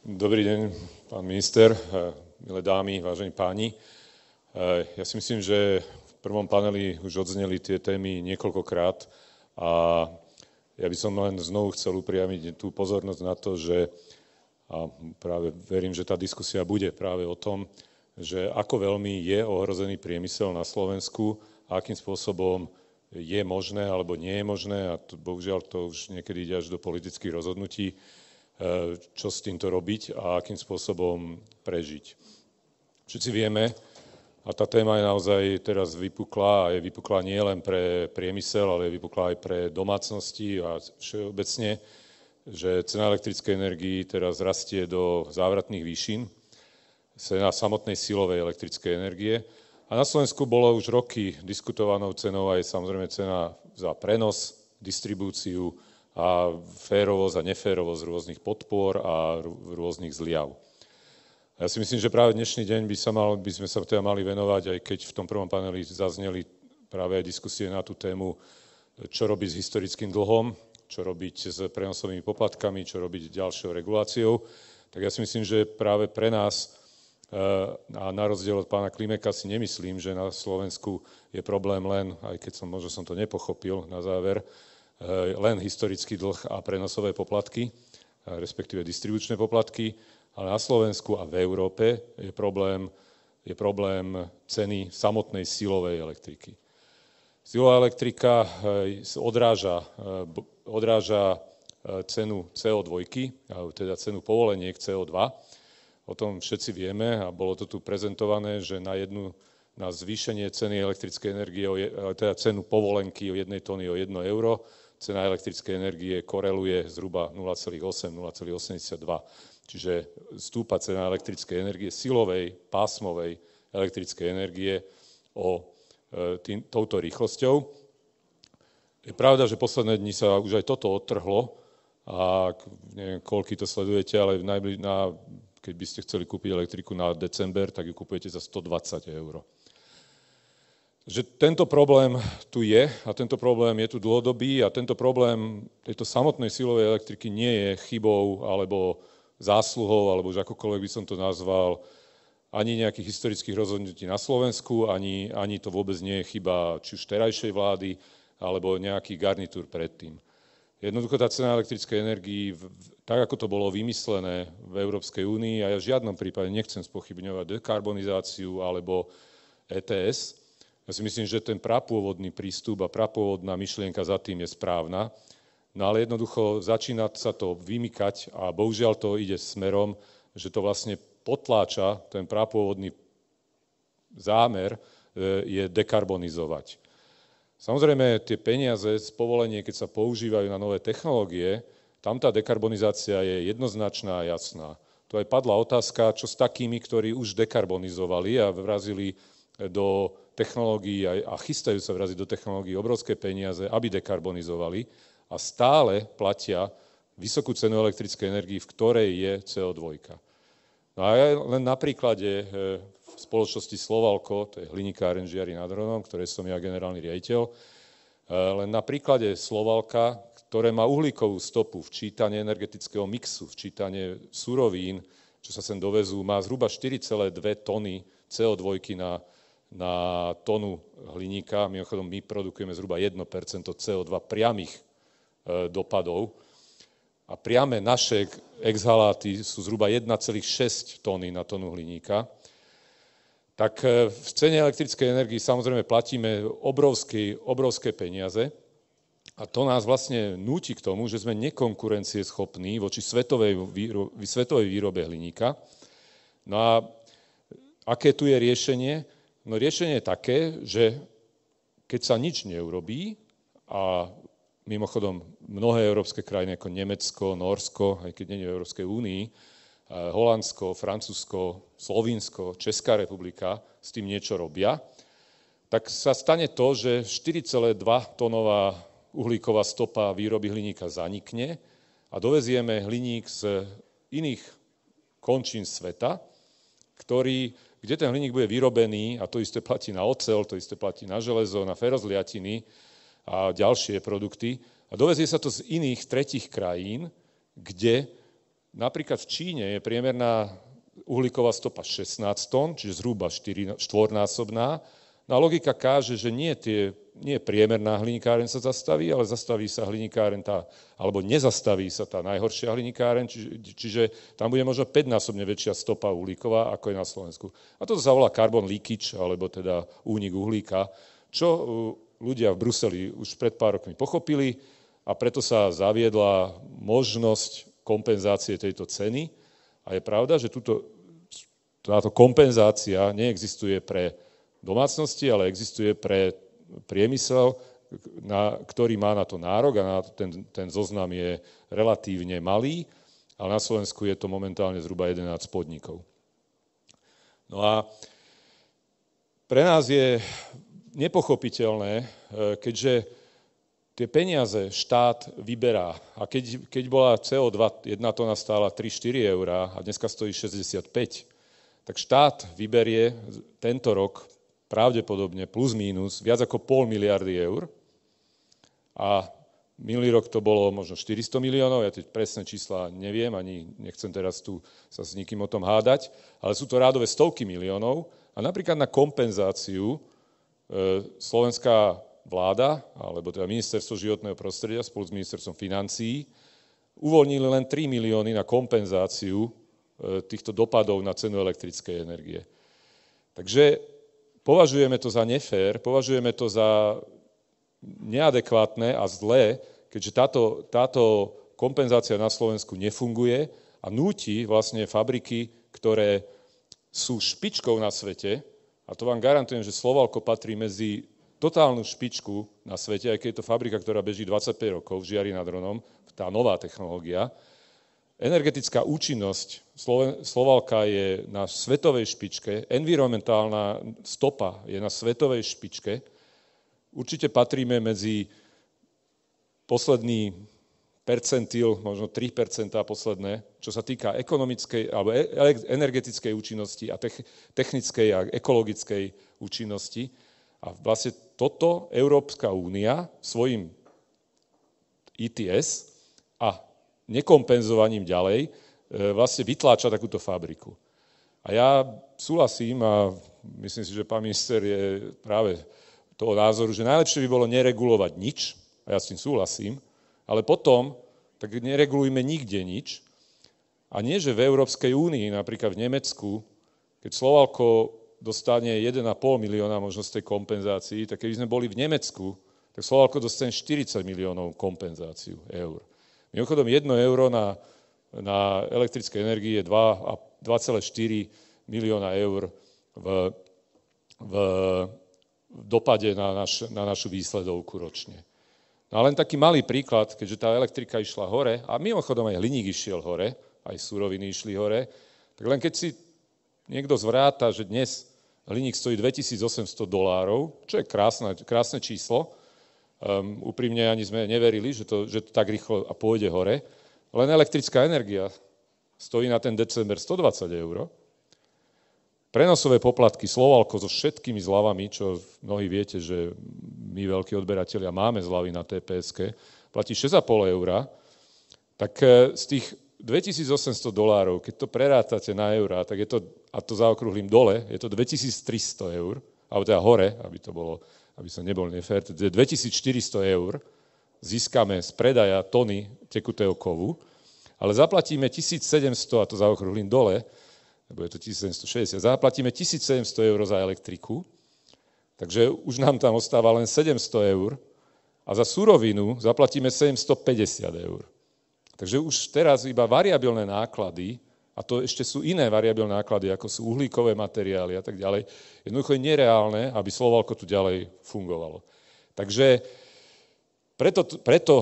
Dobrý deň, pán minister, eh, milé dámy, vážení páni. Eh, ja si myslím, že v prvom paneli už odzneli tie témy niekoľkokrát a ja by som len znovu chcel upriamiť tú pozornosť na to, že a práve verím, že tá diskusia bude práve o tom, že ako veľmi je ohrozený priemysel na Slovensku a akým spôsobom je možné alebo nie je možné, a to, bohužiaľ to už niekedy ide až do politických rozhodnutí, E, čo s týmto robiť a akým spôsobom prežiť. Všetci vieme, a tá téma je naozaj teraz vypukla a je vypukla nie len pre priemysel, ale je vypukla aj pre domácnosti a všeobecne, že cena elektrickej energii teraz rastie do závratných výšin, cena samotnej silovej elektrickej energie. A na Slovensku bolo už roky diskutovanou cenou aj samozrejme cena za prenos, distribúciu, a férovosť a neférovosť rôznych podpor a rôznych zliav. Ja si myslím, že práve dnešný deň by, sa mal, by sme sa teda mali venovať, aj keď v tom prvom paneli zazneli práve aj diskusie na tú tému, čo robiť s historickým dlhom, čo robiť s prenosovými poplatkami, čo robiť ďalšou reguláciou. Tak ja si myslím, že práve pre nás, eh, a na rozdiel od pána Klimeka si nemyslím, že na Slovensku je problém len, aj keď som možno som to nepochopil na záver, len historický dlh a prenosové poplatky, respektíve distribučné poplatky, ale na Slovensku a v Európe je problém, je problém ceny samotnej silovej elektriky. Silová elektrika odráža, eh, odráža eh, cenu CO2, teda cenu povoleniek CO2. O tom všetci vieme a bolo to tu prezentované, že na jednu na zvýšenie ceny elektrickej energie, eh, teda cenu povolenky o jednej tony o 1 euro, cena elektrickej energie koreluje zhruba 0,8-0,82. Čiže stúpa cena elektrickej energie, silovej, pásmovej elektrickej energie o e, tým, touto rýchlosťou. Je pravda, že posledné dni sa už aj toto odtrhlo a neviem, koľko to sledujete, ale najbliž, na, keď by ste chceli kúpiť elektriku na december, tak ju kupujete za 120 eur že tento problém tu je a tento problém je tu dlhodobý a tento problém tejto samotnej silovej elektriky nie je chybou alebo zásluhou, alebo už akokoľvek by som to nazval, ani nejakých historických rozhodnutí na Slovensku, ani, ani to vôbec nie je chyba či už terajšej vlády, alebo nejaký garnitúr predtým. Jednoducho tá cena elektrickej energii, tak ako to bolo vymyslené v Európskej únii, a ja v žiadnom prípade nechcem spochybňovať dekarbonizáciu alebo ETS, ja si myslím, že ten prapôvodný prístup a prapôvodná myšlienka za tým je správna, no ale jednoducho začína sa to vymykať a bohužiaľ to ide smerom, že to vlastne potláča ten prapôvodný zámer, e, je dekarbonizovať. Samozrejme, tie peniaze z povolenie, keď sa používajú na nové technológie, tam tá dekarbonizácia je jednoznačná a jasná. Tu aj padla otázka, čo s takými, ktorí už dekarbonizovali a vrazili do technológií a, a chystajú sa vraziť do technológií obrovské peniaze, aby dekarbonizovali a stále platia vysokú cenu elektrickej energii, v ktorej je CO2. No a ja len na príklade e, v spoločnosti Slovalko, to je hliníkáren Renžiari nad Hronom, ktoré som ja generálny riaditeľ, e, len na príklade Slovalka, ktoré má uhlíkovú stopu, včítanie energetického mixu, čítanie surovín, čo sa sem dovezú, má zhruba 4,2 tony CO2 na na tonu hliníka. Mimochodom, my produkujeme zhruba 1 CO2 priamých e, dopadov a priame naše exhaláty sú zhruba 1,6 tony na tonu hliníka, tak e, v cene elektrickej energii samozrejme platíme obrovské, obrovské peniaze a to nás vlastne núti k tomu, že sme nekonkurencieschopní voči svetovej, výro- svetovej výrobe hliníka. No a aké tu je riešenie? No riešenie je také, že keď sa nič neurobí, a mimochodom mnohé európske krajiny ako Nemecko, Norsko, aj keď nie je v Európskej únii, Holandsko, Francúzsko, Slovinsko, Česká republika s tým niečo robia, tak sa stane to, že 4,2 tonová uhlíková stopa výroby hliníka zanikne a dovezieme hliník z iných končín sveta, ktorý kde ten hliník bude vyrobený, a to isté platí na ocel, to isté platí na železo, na ferozliatiny a ďalšie produkty. A dovezie sa to z iných, tretich krajín, kde napríklad v Číne je priemerná uhlíková stopa 16 tón, čiže zhruba štvornásobná, No a logika káže, že nie, tie, nie priemerná hlinikáren sa zastaví, ale zastaví sa hlinikáren tá, alebo nezastaví sa tá najhoršia hliníkáren, či, čiže tam bude možno 5-násobne väčšia stopa uhlíková, ako je na Slovensku. A to sa volá carbon leakage, alebo teda únik uhlíka, čo uh, ľudia v Bruseli už pred pár rokmi pochopili a preto sa zaviedla možnosť kompenzácie tejto ceny. A je pravda, že túto, táto kompenzácia neexistuje pre domácnosti, ale existuje pre priemysel, na, ktorý má na to nárok a na to ten, ten zoznam je relatívne malý, ale na Slovensku je to momentálne zhruba 11 podnikov. No a pre nás je nepochopiteľné, e, keďže tie peniaze štát vyberá. A keď, keď bola CO2, jedna tona stála 3-4 eurá a dneska stojí 65, tak štát vyberie tento rok pravdepodobne plus mínus viac ako pol miliardy eur. A minulý rok to bolo možno 400 miliónov, ja tie presné čísla neviem, ani nechcem teraz tu sa s nikým o tom hádať, ale sú to rádové stovky miliónov. A napríklad na kompenzáciu e, slovenská vláda, alebo teda ministerstvo životného prostredia spolu s ministerstvom financií, uvoľnili len 3 milióny na kompenzáciu e, týchto dopadov na cenu elektrickej energie. Takže považujeme to za nefér, považujeme to za neadekvátne a zlé, keďže táto, táto kompenzácia na Slovensku nefunguje a núti vlastne fabriky, ktoré sú špičkou na svete, a to vám garantujem, že Slovalko patrí medzi totálnu špičku na svete, aj keď je to fabrika, ktorá beží 25 rokov žiari nad dronom, tá nová technológia, Energetická účinnosť Slovalka je na svetovej špičke, environmentálna stopa je na svetovej špičke. Určite patríme medzi posledný percentil, možno 3 posledné, čo sa týka ekonomickej alebo e-, energetickej účinnosti a technickej a ekologickej účinnosti. A vlastne toto Európska únia svojim ITS e nekompenzovaním ďalej e, vlastne vytláča takúto fabriku. A ja súhlasím a myslím si, že pán minister je práve toho názoru, že najlepšie by bolo neregulovať nič, a ja s tým súhlasím, ale potom tak neregulujme nikde nič. A nie, že v Európskej únii, napríklad v Nemecku, keď Slovalko dostane 1,5 milióna možno z tej kompenzácii, tak keby sme boli v Nemecku, tak Slovalko dostane 40 miliónov kompenzáciu eur. Mimochodom, 1 euro na, na elektrické energie je 2,4 milióna eur v, v dopade na, naš, na našu výsledovku ročne. No a len taký malý príklad, keďže tá elektrika išla hore, a mimochodom aj hliník išiel hore, aj súroviny išli hore, tak len keď si niekto zvráta, že dnes hliník stojí 2800 dolárov, čo je krásne, krásne číslo, Um, úprimne ani sme neverili, že to, že to tak rýchlo a pôjde hore. Len elektrická energia stojí na ten december 120 eur. Prenosové poplatky, Slovalko so všetkými zľavami, čo mnohí viete, že my veľkí odberatelia máme zľavy na TPSK, platí 6,5 eur, tak e, z tých 2800 dolárov, keď to prerátate na eurá, tak je to, a to zaokrúhlim dole, je to 2300 eur, alebo teda hore, aby to bolo aby som nebol nefér, 2400 teda eur získame z predaja tony tekutého kovu, ale zaplatíme 1700, a to zaokrúhlim dole, je to 1760, zaplatíme 1700 eur za elektriku, takže už nám tam ostáva len 700 eur a za surovinu zaplatíme 750 eur. Takže už teraz iba variabilné náklady a to ešte sú iné variabilné náklady, ako sú uhlíkové materiály a tak ďalej. Jednoducho je nereálne, aby Slovalko tu ďalej fungovalo. Takže preto, preto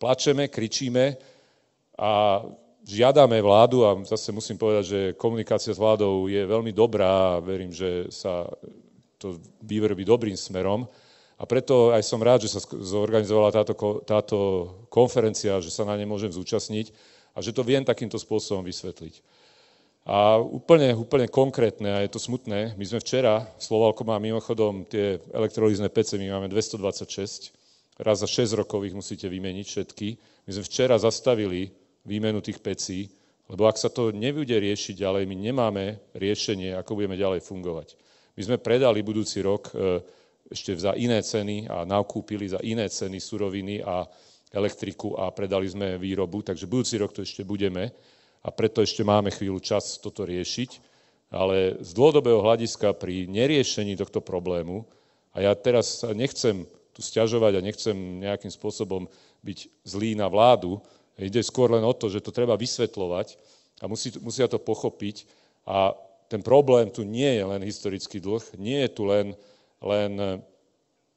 plačeme, kričíme a žiadame vládu, a zase musím povedať, že komunikácia s vládou je veľmi dobrá a verím, že sa to vyvrbí dobrým smerom. A preto aj som rád, že sa zorganizovala táto, táto konferencia, že sa na ne môžem zúčastniť, a že to viem takýmto spôsobom vysvetliť. A úplne, úplne konkrétne, a je to smutné, my sme včera, Slovalko má mimochodom tie elektrolízne pece, my máme 226, raz za 6 rokov ich musíte vymeniť všetky. My sme včera zastavili výmenu tých pecí, lebo ak sa to nebude riešiť ďalej, my nemáme riešenie, ako budeme ďalej fungovať. My sme predali budúci rok e, ešte za iné ceny a nakúpili za iné ceny suroviny a elektriku a predali sme výrobu, takže budúci rok to ešte budeme a preto ešte máme chvíľu čas toto riešiť. Ale z dlhodobého hľadiska pri neriešení tohto problému, a ja teraz nechcem tu stiažovať a nechcem nejakým spôsobom byť zlý na vládu, ide skôr len o to, že to treba vysvetľovať a musí, musia to pochopiť. A ten problém tu nie je len historický dlh, nie je tu len, len,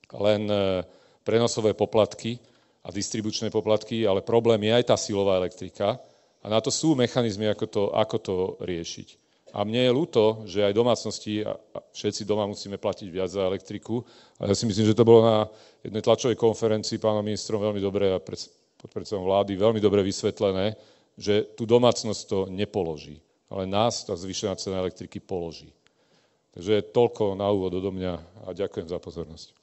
len eh, prenosové poplatky, a distribučné poplatky, ale problém je aj tá silová elektrika a na to sú mechanizmy, ako to, ako to riešiť. A mne je ľúto, že aj domácnosti a všetci doma musíme platiť viac za elektriku. A ja si myslím, že to bolo na jednej tlačovej konferencii pánom ministrom veľmi dobre a podpredsedom vlády veľmi dobre vysvetlené, že tú domácnosť to nepoloží, ale nás tá zvyšená cena elektriky položí. Takže toľko na úvod odo mňa a ďakujem za pozornosť.